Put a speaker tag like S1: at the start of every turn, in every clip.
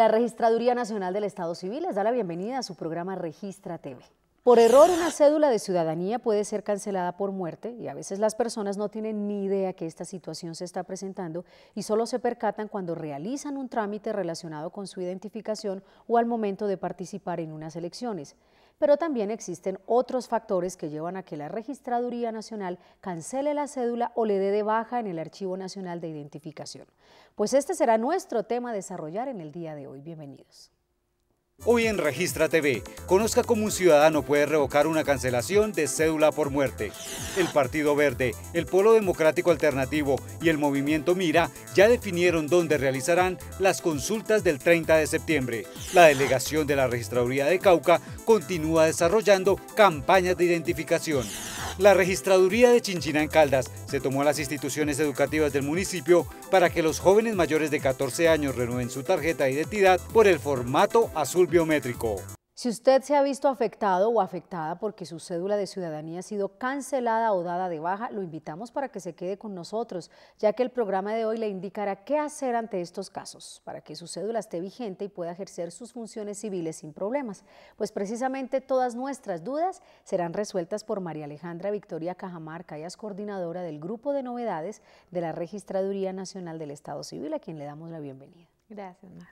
S1: La Registraduría Nacional del Estado Civil les da la bienvenida a su programa Registra TV.
S2: Por error, una
S1: cédula de ciudadanía puede ser cancelada por muerte y a veces las personas no tienen ni idea que esta situación se está presentando y solo se percatan cuando realizan un trámite relacionado con su identificación o al momento de participar en unas elecciones pero también existen otros factores que llevan a que la Registraduría Nacional cancele la cédula o le dé de baja en el Archivo Nacional de Identificación. Pues este será nuestro tema a desarrollar en el día de hoy. Bienvenidos.
S3: Hoy en Registra TV, conozca cómo un ciudadano puede revocar una cancelación de cédula por muerte. El Partido Verde, el Polo Democrático Alternativo y el Movimiento Mira ya definieron dónde realizarán las consultas del 30 de septiembre. La delegación de la Registraduría de Cauca continúa desarrollando campañas de identificación. La registraduría de Chinchina en Caldas se tomó a las instituciones educativas del municipio para que los jóvenes mayores de 14 años renueven su tarjeta de identidad por el formato azul biométrico.
S1: Si usted se ha visto afectado o afectada porque su cédula de ciudadanía ha sido cancelada o dada de baja, lo invitamos para que se quede con nosotros, ya que el programa de hoy le indicará qué hacer ante estos casos, para que su cédula esté vigente y pueda ejercer sus funciones civiles sin problemas. Pues precisamente todas nuestras dudas serán resueltas por María Alejandra Victoria Cajamarca, ella es coordinadora del Grupo de Novedades de la Registraduría Nacional del Estado Civil, a quien le damos la bienvenida. Gracias, María.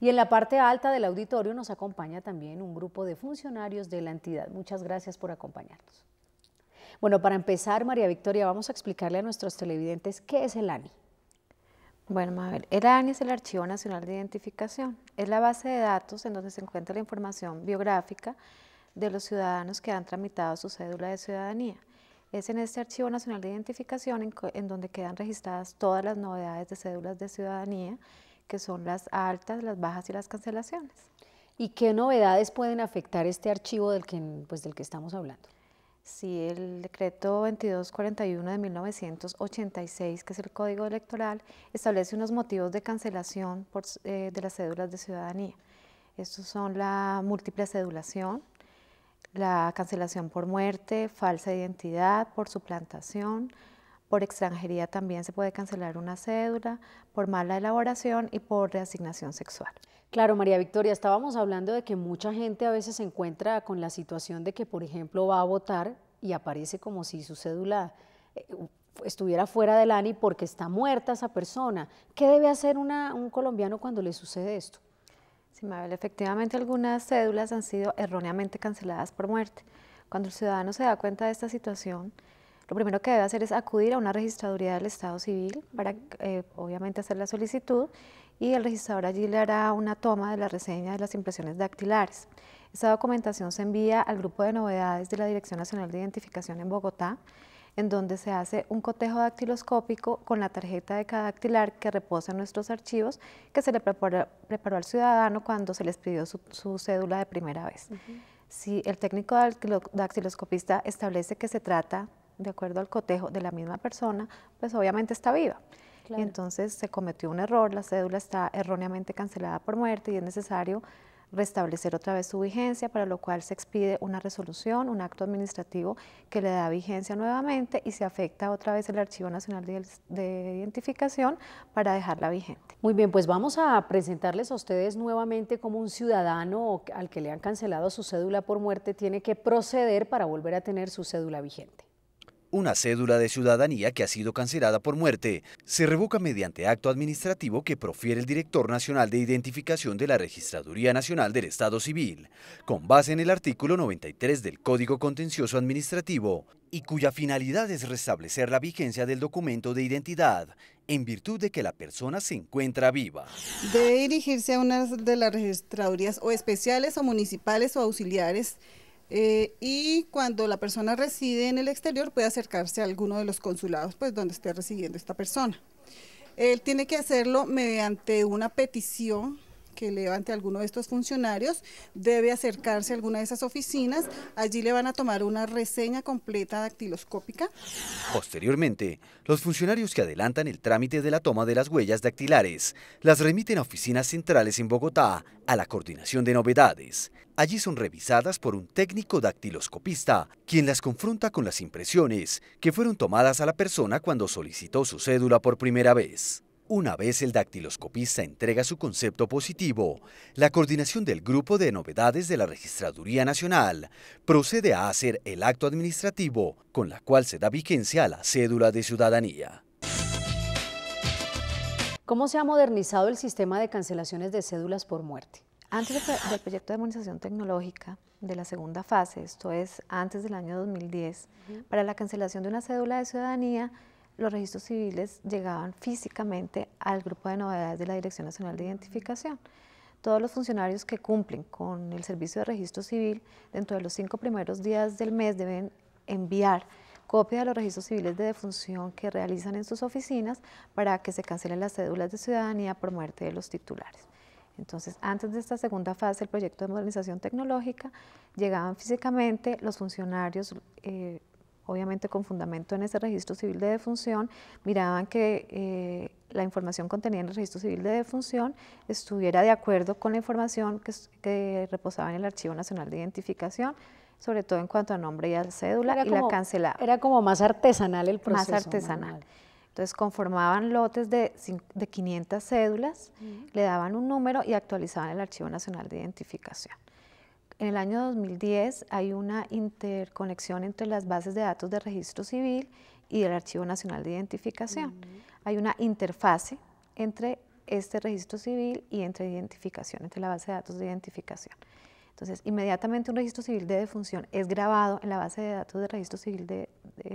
S1: Y en la parte alta del auditorio nos acompaña también un grupo de funcionarios de la entidad. Muchas gracias por acompañarnos. Bueno, para empezar, María Victoria, vamos a explicarle a nuestros televidentes qué es el ANI. Bueno, ver el ANI es el Archivo Nacional de Identificación. Es la base de datos en donde
S4: se encuentra la información biográfica de los ciudadanos que han tramitado su cédula de ciudadanía. Es en este Archivo Nacional de Identificación en, en donde quedan registradas todas las novedades
S1: de cédulas de ciudadanía, que son las altas, las bajas y las cancelaciones. ¿Y qué novedades pueden afectar este archivo del que, pues, estamos hablando? Sí,
S4: el decreto 2241 de 1986, que es el Código Electoral, establece unos motivos de cancelación eh, de las cédulas de ciudadanía. Estos son la múltiple cedulación, la cancelación por muerte, falsa identidad, por suplantación, por extranjería también se puede cancelar una cédula,
S1: por mala elaboración y por reasignación sexual. Claro, María Victoria, estábamos hablando de que mucha gente a veces se encuentra con la situación de que, por ejemplo, va a votar y aparece como si su cédula eh, estuviera fuera del ANI porque está muerta esa persona. ¿Qué debe hacer un colombiano cuando le sucede esto? Sí, Mabel, efectivamente
S4: algunas cédulas han sido erróneamente canceladas por muerte. Cuando el ciudadano se da cuenta de esta situación, lo primero que debe hacer es acudir a una registraduría del Estado Civil para, eh, obviamente, hacer la solicitud y el registrador allí le hará una toma de la reseña de las impresiones dactilares. Esta documentación se envía al grupo de novedades de la Dirección Nacional de Identificación en Bogotá, en donde se hace un cotejo dactiloscópico con la tarjeta de cada dactilar que reposa en nuestros archivos que se le preparó, al ciudadano cuando se les pidió su, cédula de primera vez. Si el técnico dactiloscopista establece que se trata de acuerdo al cotejo de la misma persona, pues obviamente está viva. entonces se cometió un error, la cédula está erróneamente cancelada por muerte y es necesario restablecer otra vez su vigencia, para lo cual se expide una resolución, un acto administrativo que le
S1: da vigencia nuevamente y se afecta otra vez el Archivo Nacional de, Identificación para dejarla vigente. Muy bien, pues vamos a presentarles a ustedes nuevamente cómo un ciudadano al que le han cancelado su cédula por muerte tiene que proceder para volver a tener su cédula
S5: vigente una cédula de ciudadanía que ha sido cancelada por muerte. Se revoca mediante acto administrativo que profiere el director nacional de identificación de la Registraduría Nacional del Estado Civil, con base en el artículo 93 del Código Contencioso Administrativo, y cuya finalidad es restablecer la vigencia del documento de identidad en virtud de que la persona se encuentra viva.
S6: Debe dirigirse a una de las registradurías o especiales o municipales o auxiliares eh, y cuando la persona reside en el exterior puede acercarse a alguno de los consulados pues donde esté residiendo esta persona. Él tiene que hacerlo mediante una petición que levante alguno de estos funcionarios, debe acercarse a alguna de esas oficinas, allí le van a tomar una reseña completa dactiloscópica.
S5: Posteriormente, los funcionarios que adelantan el trámite de la toma de las huellas dactilares las remiten a oficinas centrales en Bogotá a la coordinación de novedades. Allí son revisadas por un técnico dactiloscopista, quien las confronta con las impresiones que fueron tomadas a la persona cuando solicitó su cédula por primera vez. Una vez el dactiloscopista entrega su concepto positivo, la coordinación del Grupo de Novedades de la Registraduría Nacional procede a hacer el acto administrativo con la cual se da vigencia a la cédula de ciudadanía.
S1: ¿Cómo se ha modernizado el sistema de cancelaciones de cédulas por muerte? Antes del
S4: proyecto de armonización tecnológica de la segunda fase, esto es antes del año 2010, para la cancelación de una cédula de ciudadanía, los registros civiles llegaban físicamente al grupo de novedades de la Dirección Nacional de Identificación. Todos los funcionarios que cumplen con el servicio de registro civil dentro de los cinco primeros días del mes deben enviar copia de los registros civiles de defunción que realizan en sus oficinas para que se cancelen las cédulas de ciudadanía por muerte de los titulares. Entonces, antes de esta segunda fase del proyecto de modernización tecnológica, llegaban físicamente los funcionarios, eh, obviamente con fundamento en ese registro civil de defunción, miraban que eh, la información contenida en el registro civil de defunción estuviera de acuerdo con la información que, reposaba en el Archivo Nacional de Identificación, sobre todo en cuanto a nombre y a cédula, y la cancelaban. Era como más artesanal el proceso. Más artesanal. Entonces conformaban lotes de, 500 cédulas, le daban un número y actualizaban el Archivo Nacional de Identificación. En el año 2010 hay una interconexión entre las bases de datos de registro civil y el Archivo Nacional de Identificación. Hay una interfase entre este registro civil y entre identificación, entre la base de datos de identificación. Entonces, inmediatamente un registro civil de defunción es grabado en la base de datos de registro civil de,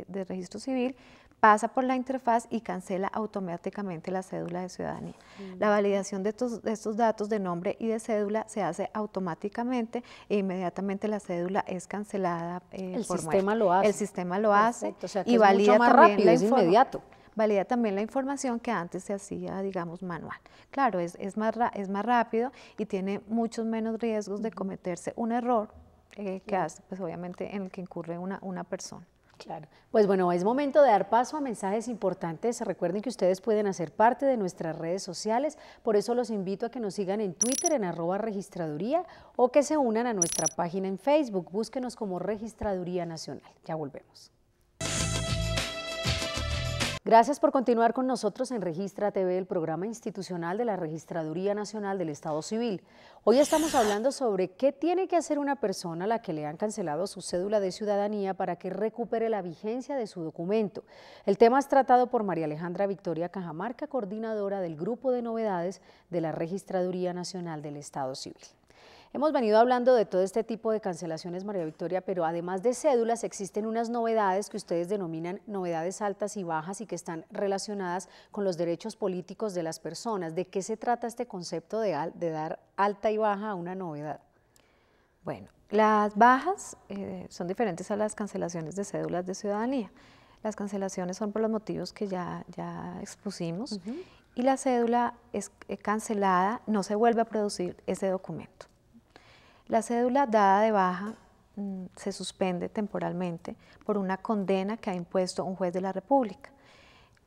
S4: de registro civil, pasa por la interfaz y cancela automáticamente la cédula de ciudadanía. Mm. La validación de estos, datos de nombre y de cédula se hace automáticamente e inmediatamente la cédula es cancelada. Eh, el sistema lo hace. El sistema lo hace y valida también la valida también la información que antes se hacía, digamos, manual. Claro, es, más, es más rápido y tiene muchos menos riesgos
S1: de cometerse un error eh, que hace, pues obviamente, en el que incurre una persona. Claro. Pues bueno, es momento de dar paso a mensajes importantes. Recuerden que ustedes pueden hacer parte de nuestras redes sociales, por eso los invito a que nos sigan en Twitter en arroba registraduría o que se unan a nuestra página en Facebook. Búsquenos como Registraduría Nacional. Ya volvemos. Gracias por continuar con nosotros en Registra TV, el programa institucional de la Registraduría Nacional del Estado Civil. Hoy estamos hablando sobre qué tiene que hacer una persona a la que le han cancelado su cédula de ciudadanía para que recupere la vigencia de su documento. El tema es tratado por María Alejandra Victoria Cajamarca, coordinadora del Grupo de Novedades de la Registraduría Nacional del Estado Civil. Hemos venido hablando de todo este tipo de cancelaciones, María Victoria, pero además de cédulas existen unas novedades que ustedes denominan novedades altas y bajas y que están relacionadas con los derechos políticos de las personas. ¿De qué se trata este concepto de, dar alta y baja a una novedad? Bueno, las bajas eh, son diferentes a las cancelaciones de cédulas de
S4: ciudadanía. Las cancelaciones son por los motivos que ya, ya expusimos y la cédula es eh, cancelada, no se vuelve a producir ese documento. La cédula dada de baja mm, se suspende temporalmente por una condena que ha impuesto un juez de la República.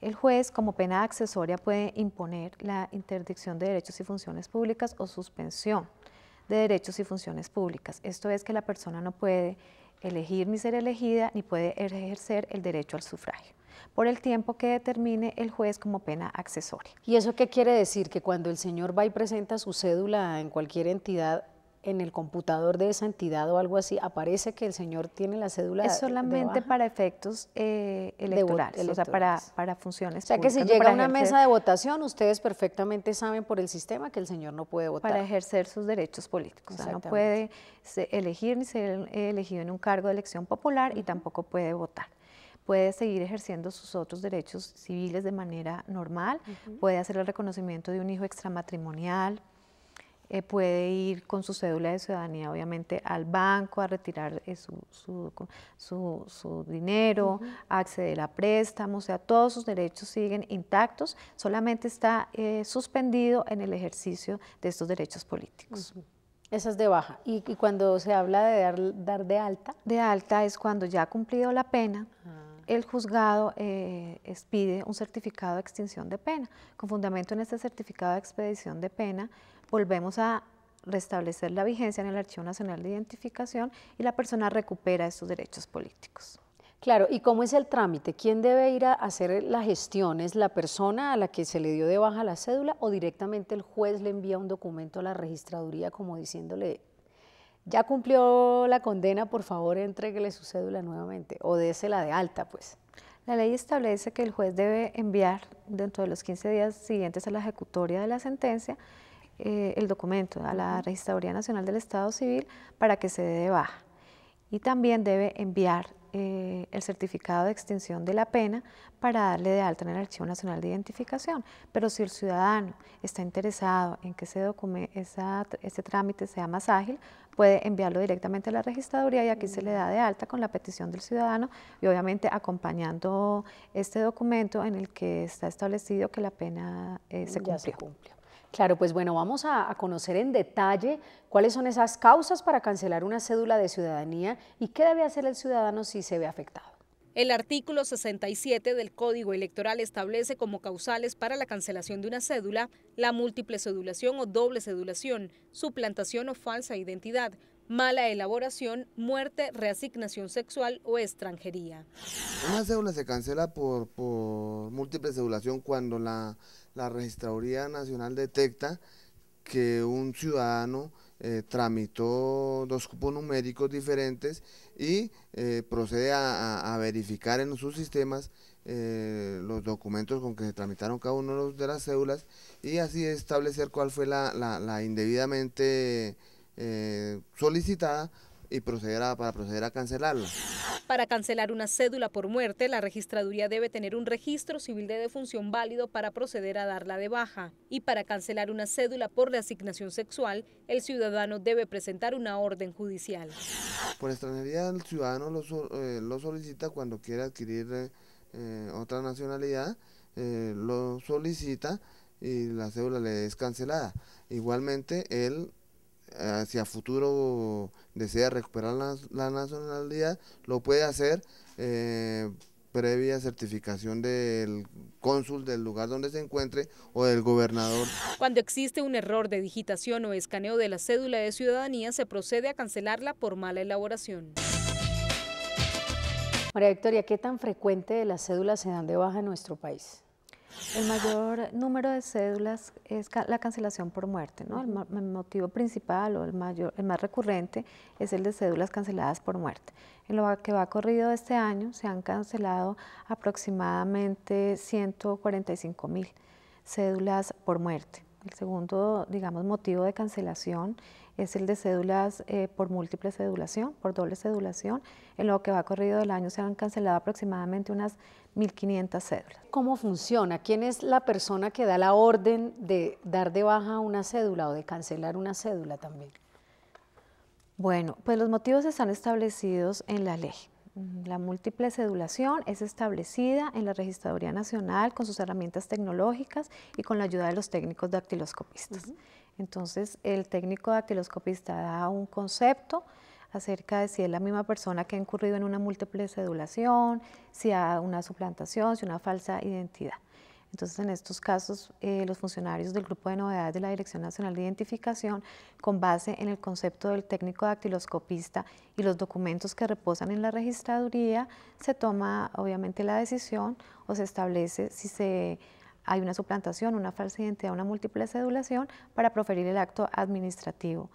S4: El juez, como pena accesoria, puede imponer la interdicción de derechos y funciones públicas o suspensión de derechos y funciones públicas. Esto es que la persona no puede elegir ni ser elegida ni puede ejercer
S1: el derecho al sufragio por el tiempo que determine el juez como pena accesoria. ¿Y eso qué quiere decir? Que cuando el señor va y presenta su cédula en cualquier entidad, en el computador de esa entidad o algo así, aparece que el señor tiene la cédula. Es solamente para efectos eh, electorales, o sea, para, para funciones. O sea, que si llega a una mesa de votación, ustedes perfectamente saben por el sistema que el señor no puede votar. Para ejercer sus derechos políticos. O sea, no puede elegir ni
S4: ser elegido en un cargo de elección popular y tampoco puede votar puede seguir ejerciendo sus otros derechos civiles de manera normal, puede hacer el reconocimiento de un hijo extramatrimonial, eh, puede ir con su cédula de ciudadanía, obviamente, al banco a retirar eh, su, su, dinero, a acceder a préstamos, o sea, todos sus derechos siguen intactos, solamente está eh, suspendido en el ejercicio de estos derechos políticos. Esa es de baja. ¿Y, cuando se habla de dar, de alta? De alta es cuando ya ha cumplido la pena. Ah. el juzgado pide expide un certificado de extinción de pena. Con fundamento en este certificado de expedición de pena, volvemos a restablecer la vigencia en el Archivo Nacional de Identificación y la persona recupera sus derechos políticos.
S1: Claro, ¿y cómo es el trámite? ¿Quién debe ir a hacer la gestión? ¿Es la persona a la que se le dio de baja la cédula o directamente el juez le envía un documento a la registraduría como diciéndole, ya cumplió la condena, por favor, entreguele su cédula nuevamente o la de alta, pues? La ley establece que el juez debe enviar dentro de los 15 días siguientes
S4: a la ejecutoria de la sentencia eh, el documento a la Registraduría Nacional del Estado Civil para que se dé de baja. Y también debe enviar eh, el certificado de extinción de la pena para darle de alta en el Archivo Nacional de Identificación. Pero si el ciudadano está interesado en que ese, esa, ese trámite sea más ágil, puede enviarlo directamente a la registraduría y aquí se le da de alta con la petición del ciudadano y obviamente acompañando este documento en el que está establecido que la pena
S1: eh, se, cumple. se Claro, pues bueno, vamos a, conocer en detalle cuáles son esas causas para cancelar una cédula de ciudadanía y qué debe hacer el ciudadano si se ve afectado.
S7: El artículo 67 del Código Electoral establece como causales para la cancelación de una cédula la múltiple cedulación o doble cedulación, suplantación o falsa identidad, mala elaboración, muerte, reasignación sexual o extranjería.
S2: Una cédula se cancela por, por múltiple cedulación cuando la la Registraduría Nacional detecta que un ciudadano eh, tramitó dos cupos numéricos diferentes y eh, procede a, verificar en sus sistemas eh, los documentos con que se tramitaron cada uno de las cédulas y así establecer cuál fue la, la indebidamente solicitada y para proceder a cancelarla.
S7: Para cancelar una cédula por muerte, la registraduría debe tener un registro civil de defunción válido para proceder a darla de baja. Y para cancelar una cédula por reasignación sexual, el ciudadano debe presentar una orden judicial.
S2: Por extranjería, el ciudadano eh, lo, solicita cuando quiere adquirir eh, otra nacionalidad, eh, lo solicita y la cédula le es cancelada. Igualmente, él hacia futuro desea recuperar la, nacionalidad, lo puede hacer eh, previa certificación del cónsul del lugar donde se encuentre o del gobernador.
S7: Cuando existe un error de digitación o escaneo de la cédula de ciudadanía, se procede a cancelarla por mala elaboración.
S1: María Victoria, ¿qué tan frecuente de las cédulas se dan de baja en nuestro país?
S7: El
S4: mayor número de cédulas es la cancelación por muerte, ¿no? El, motivo principal o el, mayor, el más recurrente es el de cédulas canceladas por muerte. En lo que va corrido este año se han cancelado aproximadamente 145 mil cédulas por muerte. El segundo, digamos, motivo de cancelación es el de cédulas eh, por múltiple cedulación, por doble cedulación. En lo que va corrido del año se han cancelado
S1: aproximadamente unas 1.500 cédulas. ¿Cómo funciona? ¿Quién es la persona que da la orden de dar de baja una cédula o de cancelar una cédula también?
S4: Bueno, pues los motivos están establecidos en la ley. Mm, la múltiple cedulación es establecida en la Registraduría Nacional con sus herramientas tecnológicas y con la ayuda de los técnicos dactiloscopistas. Entonces, el técnico dactiloscopista da un concepto, acerca de si es la misma persona que ha incurrido en una múltiple sedulación, si ha una suplantación, si una falsa identidad. Entonces, en estos casos, eh, los funcionarios del Grupo de Novedades de la Dirección Nacional de Identificación, con base en el concepto del técnico dactiloscopista y los documentos que reposan en la registraduría, se toma obviamente la decisión o se establece si hay una suplantación, una falsa identidad, una múltiple sedulación para proferir el acto administrativo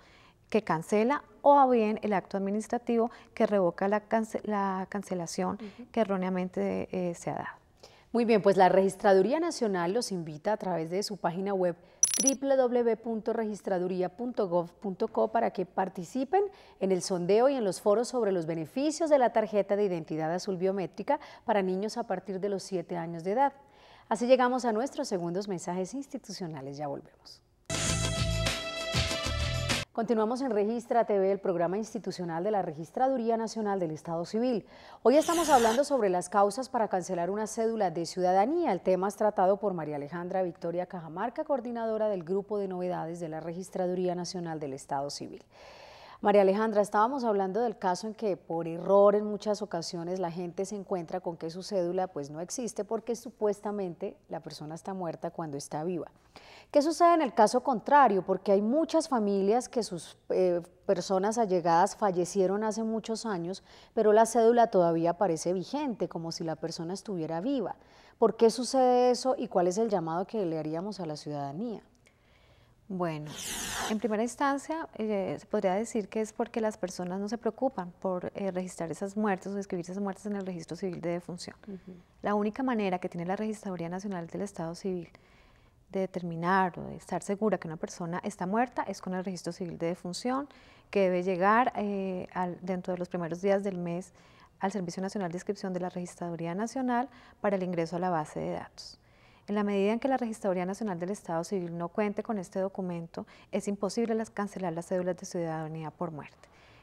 S4: que cancela o bien el acto administrativo que revoca la, cancelación que
S1: erróneamente eh, se ha dado. Muy bien, pues la Registraduría Nacional los invita a través de su página web www.registraduría.gov.co para que participen en el sondeo y en los foros sobre los beneficios de la tarjeta de identidad azul biométrica para niños a partir de los 7 años de edad. Así llegamos a nuestros segundos mensajes institucionales, ya volvemos. Continuamos en Registra TV, el programa institucional de la Registraduría Nacional del Estado Civil. Hoy estamos hablando sobre las causas para cancelar una cédula de ciudadanía. El tema es tratado por María Alejandra Victoria Cajamarca, coordinadora del Grupo de Novedades de la Registraduría Nacional del Estado Civil. María Alejandra, estábamos hablando del caso en que por error en muchas ocasiones la gente se encuentra con que su cédula pues no existe porque supuestamente la persona está muerta cuando está viva. ¿Qué sucede en el caso contrario? Porque hay muchas familias que sus eh, personas allegadas fallecieron hace muchos años, pero la cédula todavía parece vigente, como si la persona estuviera viva. ¿Por qué sucede eso y cuál es el llamado que le haríamos a la ciudadanía? Bueno, en primera instancia eh, se podría decir que
S4: es porque las personas no se preocupan por eh, registrar esas muertes o escribir esas muertes en el registro civil de defunción. La única manera que tiene la Registraduría Nacional del Estado Civil de determinar o de estar segura que una persona está muerta es con el registro civil de defunción, que debe llegar eh, dentro de los primeros días del mes al Servicio Nacional de Inscripción de la Registraduría Nacional para el ingreso a la base de datos. En la medida en que la Registraduría Nacional del Estado Civil no cuente con este documento, es imposible cancelar las cédulas de ciudadanía por muerte.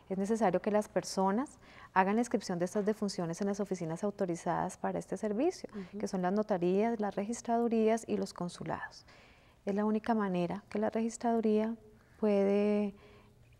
S4: Es necesario que las personas hagan la inscripción de estas defunciones en las oficinas autorizadas para este servicio, que son las notarías, las registradurías y los consulados. Es la única manera que la registraduría puede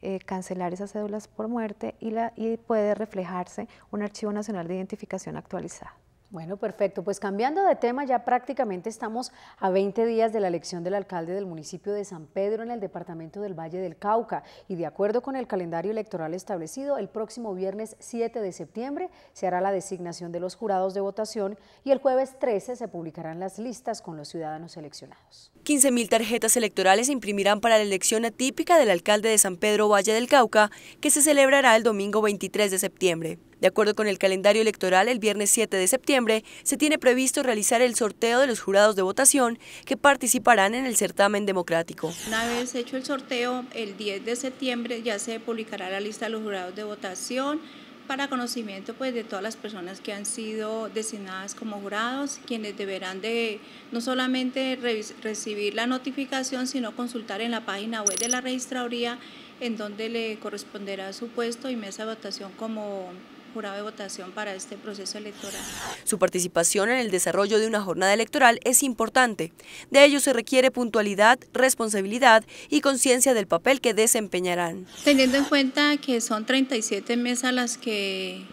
S4: eh, cancelar
S1: esas cédulas por muerte y, y puede reflejarse un Archivo Nacional de Identificación actualizado. Bueno, perfecto. Pues cambiando de tema, ya prácticamente estamos a 20 días de la elección del alcalde del municipio de San Pedro en el departamento del Valle del Cauca y de acuerdo con el calendario electoral establecido, el próximo viernes 7 de septiembre se hará la designación de los jurados de votación y el jueves 13 se publicarán las listas con los ciudadanos seleccionados.
S8: 15.000 tarjetas electorales se imprimirán para la elección atípica del alcalde de San Pedro Valle del Cauca que se celebrará el domingo 23 de septiembre. De acuerdo con el calendario electoral, el viernes 7 de septiembre se tiene previsto realizar el sorteo de los jurados de votación que participarán en el certamen democrático.
S1: Una vez hecho el sorteo, el 10 de septiembre ya se publicará la lista de los jurados de votación para conocimiento pues, de todas las personas que han sido designadas como jurados, quienes deberán de no solamente recibir la notificación, sino consultar en la página web de la registraduría en donde le corresponderá
S8: su puesto y mesa de votación como de votación para este proceso electoral. Su participación en el desarrollo de una jornada electoral es importante. De ello se requiere puntualidad, responsabilidad y conciencia del papel que desempeñarán. Teniendo en cuenta
S1: que son 37 mesas las que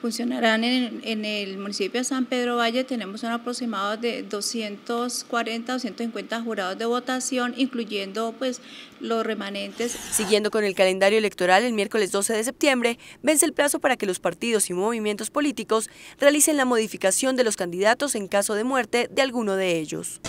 S1: funcionarán en, el municipio de San Pedro Valle. Tenemos un aproximado de 240, 250 jurados de votación, incluyendo pues los remanentes.
S8: Siguiendo con el calendario electoral, el miércoles 12 de septiembre vence el plazo para que los partidos y movimientos políticos realicen la modificación de los candidatos en caso de muerte de alguno de ellos.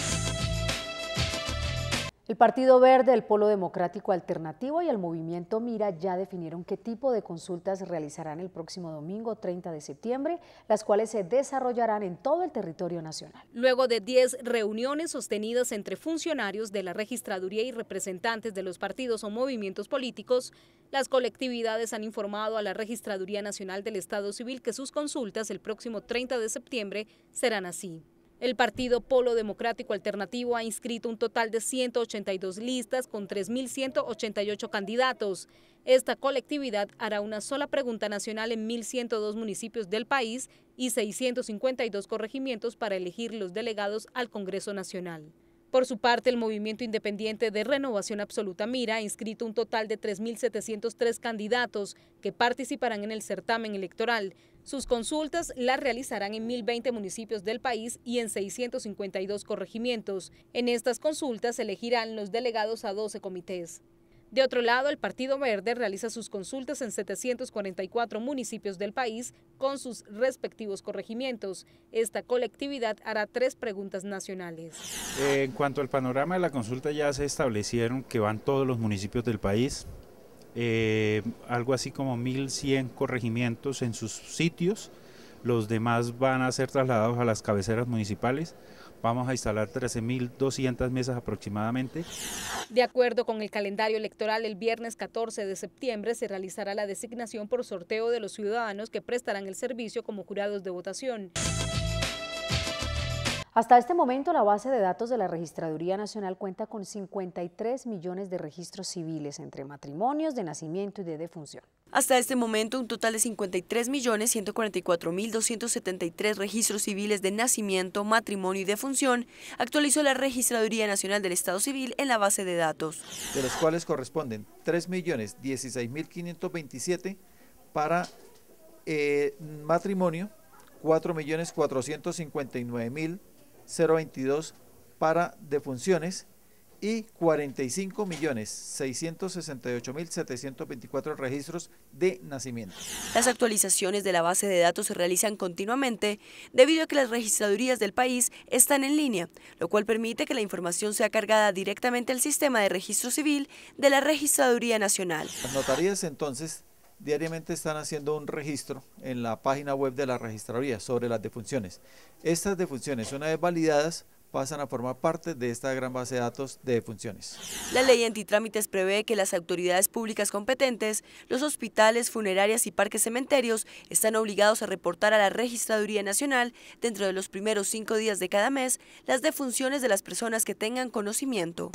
S1: El Partido Verde, el Polo Democrático Alternativo y el Movimiento Mira ya definieron qué tipo de consultas realizarán el próximo domingo 30 de septiembre, las cuales se desarrollarán en todo el territorio nacional.
S7: Luego de 10 reuniones sostenidas entre funcionarios de la registraduría y representantes de los partidos o movimientos políticos, las colectividades han informado a la Registraduría Nacional del Estado Civil que sus consultas el próximo 30 de septiembre serán así. El partido Polo Democrático Alternativo ha inscrito un total de 182 listas con 3.188 candidatos. Esta colectividad hará una sola pregunta nacional en 1.102 municipios del país y 652 corregimientos para elegir los delegados al Congreso Nacional. Por su parte, el Movimiento Independiente de Renovación Absoluta Mira ha inscrito un total de 3.703 candidatos que participarán en el certamen electoral. Sus consultas las realizarán en 1.020 municipios del país y en 652 corregimientos. En estas consultas elegirán los delegados a 12 comités. De otro lado, el Partido Verde realiza sus consultas en 744 municipios del país con sus respectivos corregimientos. Esta colectividad hará tres preguntas nacionales.
S3: Eh, en cuanto al panorama de la consulta, ya se establecieron que van todos los municipios del país, eh, algo así como 1.100 corregimientos en sus sitios. Los demás van a ser trasladados a las cabeceras municipales. Vamos a instalar 13.200 mesas aproximadamente.
S7: De acuerdo con el calendario electoral, el viernes 14 de septiembre se realizará la designación por sorteo de los ciudadanos que prestarán el servicio como jurados de votación.
S1: Hasta este momento, la base de datos de la Registraduría Nacional cuenta con 53 millones de registros civiles entre matrimonios de nacimiento y de defunción.
S8: Hasta este momento, un total de 53.144.273 registros civiles de nacimiento, matrimonio y defunción actualizó la Registraduría Nacional del Estado Civil en la base de datos.
S5: De los cuales corresponden 3.016.527 para eh, matrimonio, 4.459.000 022 para defunciones y 45.668.724 registros de nacimiento.
S8: Las actualizaciones de la base de datos se realizan continuamente debido a que las registradurías del país están en línea, lo cual permite que la información sea cargada directamente al sistema de registro civil de la Registraduría Nacional.
S5: Las notarías entonces diariamente están haciendo un registro en la página web de la registraduría sobre las defunciones. Estas defunciones, una vez validadas, pasan a formar parte de esta gran base de datos de defunciones.
S8: La ley antitrámites prevé que las autoridades públicas competentes, los hospitales, funerarias y parques cementerios están obligados a reportar a la Registraduría Nacional dentro de los primeros cinco días de cada mes las defunciones de las personas que tengan conocimiento.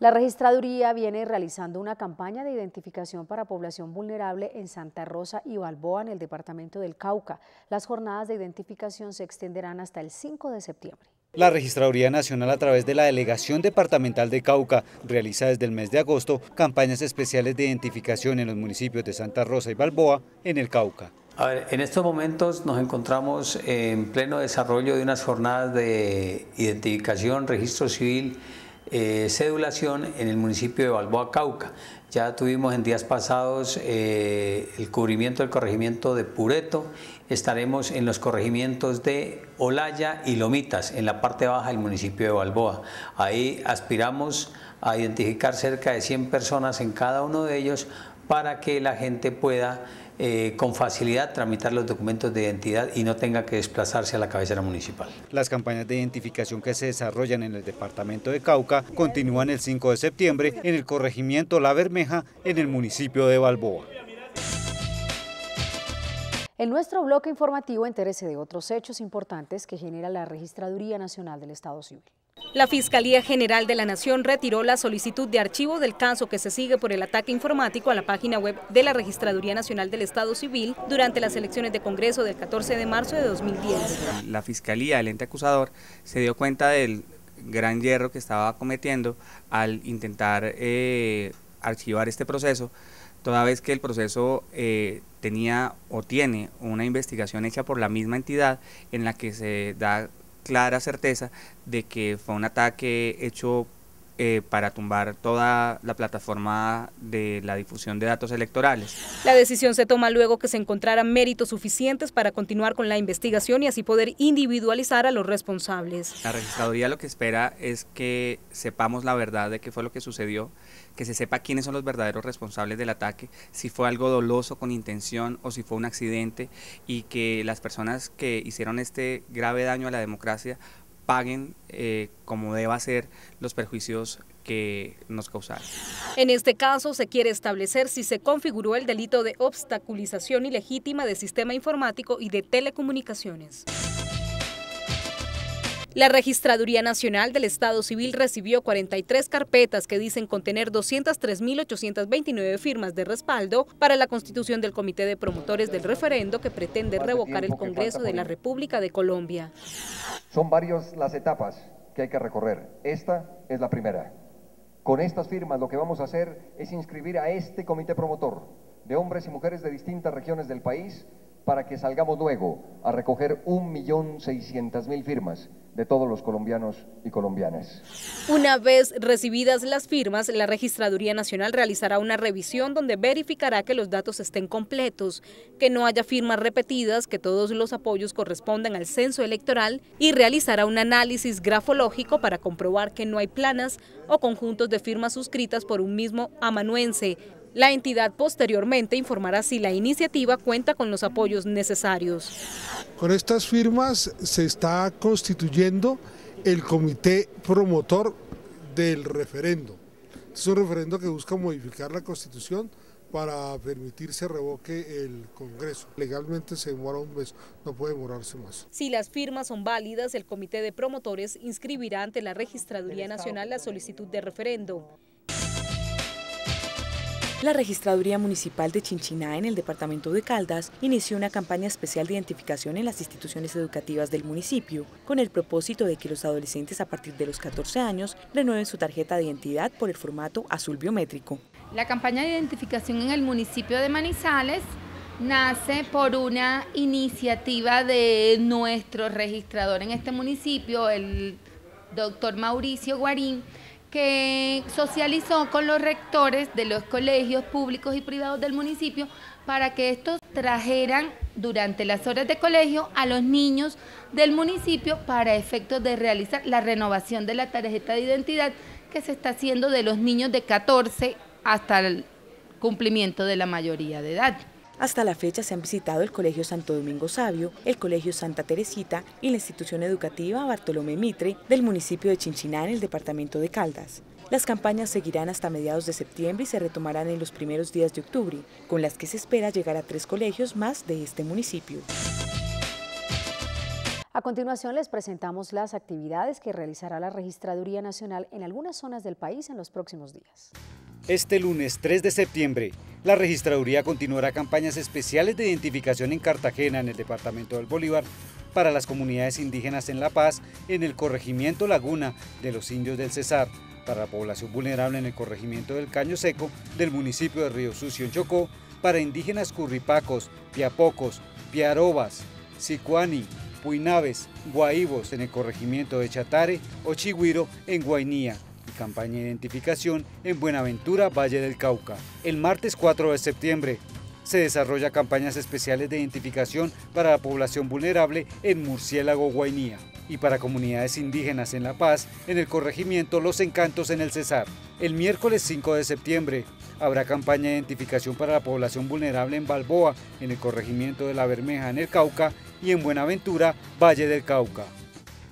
S1: La registraduría viene realizando una campaña de identificación para población vulnerable en Santa Rosa y Balboa, en el departamento del Cauca. Las jornadas de identificación se extenderán hasta el 5 de septiembre.
S3: La Registraduría Nacional a través de la Delegación Departamental de Cauca realiza desde el mes de agosto campañas especiales de identificación en los municipios de Santa Rosa y Balboa en el Cauca.
S6: A ver, en estos momentos nos encontramos en pleno desarrollo de unas jornadas de identificación, registro civil eh, cedulación en el municipio de Balboa Cauca. Ya tuvimos en días pasados eh, el cubrimiento del corregimiento de Pureto, estaremos en los corregimientos de Olaya y Lomitas, en la parte baja del municipio de Balboa. Ahí aspiramos a identificar cerca de 100 personas en cada uno de ellos para que la gente pueda eh, con facilidad tramitar los documentos de identidad y no tenga que desplazarse a la cabecera municipal.
S3: Las campañas de identificación que se desarrollan en el departamento de Cauca continúan el 5 de septiembre en el corregimiento La Bermeja en el municipio de Balboa.
S1: En nuestro bloque informativo entérese de otros hechos importantes que genera la Registraduría Nacional del Estado Civil.
S7: La Fiscalía General de la Nación retiró la solicitud de archivo del caso que se sigue por el ataque informático a la página web de la Registraduría Nacional del Estado Civil durante las elecciones de Congreso del 14 de marzo de 2010.
S6: La Fiscalía, el ente acusador, se dio cuenta del gran hierro que estaba cometiendo al intentar eh, archivar este proceso, toda vez que el proceso eh, tenía o tiene una investigación hecha por la misma entidad en la que se da clara certeza de que fue un ataque hecho eh, para tumbar toda la plataforma de la difusión de datos electorales.
S7: La decisión se toma luego que se encontraran méritos suficientes para continuar con la investigación y así poder individualizar a los responsables.
S6: La registraduría lo que espera es que sepamos la verdad de qué fue lo que sucedió, que se sepa quiénes son los verdaderos responsables del ataque, si fue algo doloso con intención o si fue un accidente y que las personas que hicieron este grave daño a la democracia paguen eh, como deba ser los perjuicios que nos causaron.
S7: En este caso se quiere establecer si se configuró el delito de obstaculización ilegítima de sistema informático y de telecomunicaciones. La Registraduría Nacional del Estado Civil recibió 43 carpetas que dicen contener 203.829 firmas de respaldo para la constitución del Comité de Promotores del Referendo que pretende revocar el Congreso de la República de Colombia.
S5: Son varias las etapas que hay que recorrer. Esta es la primera. Con estas firmas lo que vamos a hacer es inscribir a este comité promotor de hombres y mujeres de distintas regiones del país para que salgamos luego a recoger 1.600.000 firmas de todos los colombianos y colombianas.
S7: Una vez recibidas las firmas, la Registraduría Nacional realizará una revisión donde verificará que los datos estén completos, que no haya firmas repetidas, que todos los apoyos correspondan al censo electoral y realizará un análisis grafológico para comprobar que no hay planas o conjuntos de firmas suscritas por un mismo amanuense, la entidad posteriormente informará si la iniciativa cuenta con los apoyos necesarios.
S2: Con estas firmas se está constituyendo el comité promotor del referendo. Es un referendo que busca modificar la constitución para permitir se revoque el Congreso. Legalmente se demora un mes, no puede demorarse más.
S7: Si las firmas son válidas, el Comité de Promotores inscribirá ante la Registraduría Nacional la solicitud de referendo.
S8: La Registraduría Municipal de Chinchiná en el departamento de Caldas inició una campaña especial de identificación en las instituciones educativas del municipio, con el propósito de que los adolescentes a partir de los 14 años renueven su tarjeta de identidad por el formato azul biométrico. La campaña de identificación en el municipio de Manizales nace por una iniciativa de nuestro registrador en este municipio, el doctor Mauricio Guarín, que socializó con los rectores de los colegios públicos y privados del municipio para que estos trajeran durante las horas de colegio a los niños del municipio para efectos de realizar la renovación de la tarjeta de identidad que se está haciendo de los niños de 14 hasta el cumplimiento de la mayoría de edad. Hasta la fecha se han visitado el Colegio Santo Domingo Sabio, el Colegio Santa Teresita y la institución educativa Bartolomé Mitre del municipio de Chinchiná en el departamento de Caldas. Las campañas seguirán hasta mediados de septiembre y se retomarán en los primeros días de octubre, con las que se espera llegar a tres colegios más de este municipio.
S1: A continuación les presentamos las actividades que realizará la Registraduría Nacional en algunas zonas del país en los próximos días.
S3: Este lunes 3 de septiembre, la registraduría continuará campañas especiales de identificación en Cartagena, en el departamento del Bolívar, para las comunidades indígenas en La Paz, en el corregimiento Laguna de los indios del Cesar, para la población vulnerable en el corregimiento del Caño Seco del municipio de Río Sucio en Chocó, para indígenas curripacos, piapocos, piarobas, sicuani, puinaves, guaibos en el corregimiento de Chatare o Chigüiro en Guainía, campaña de identificación en Buenaventura, Valle del Cauca. El martes 4 de septiembre se desarrolla campañas especiales de identificación para la población vulnerable en Murciélago, Guainía y para comunidades indígenas en La Paz, en el corregimiento Los Encantos en el Cesar. El miércoles 5 de septiembre habrá campaña de identificación para la población vulnerable en Balboa, en el corregimiento de La Bermeja en el Cauca y en Buenaventura, Valle del Cauca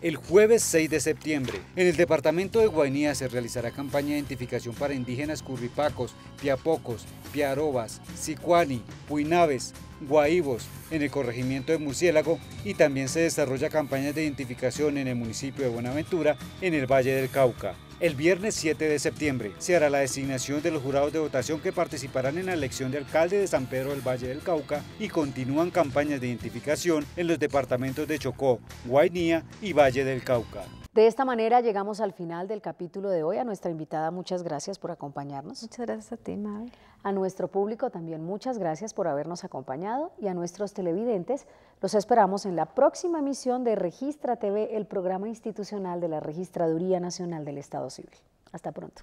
S3: el jueves 6 de septiembre. En el departamento de Guainía se realizará campaña de identificación para indígenas curripacos, piapocos, piarobas, sicuani, puinaves, guaibos, en el corregimiento de Murciélago y también se desarrolla campañas de identificación en el municipio de Buenaventura, en el Valle del Cauca. El viernes 7 de septiembre se hará la designación de los jurados de votación que participarán en la elección de alcalde de San Pedro del Valle del Cauca y continúan campañas de identificación en los departamentos de Chocó, Guainía y Valle del Cauca.
S1: De esta manera llegamos al final del capítulo de hoy. A nuestra invitada, muchas gracias por acompañarnos. Muchas gracias a ti, Mabel. A nuestro público también muchas gracias por habernos acompañado y a nuestros televidentes los esperamos en la próxima emisión de Registra TV, el programa institucional de la Registraduría Nacional del Estado Civil. Hasta pronto.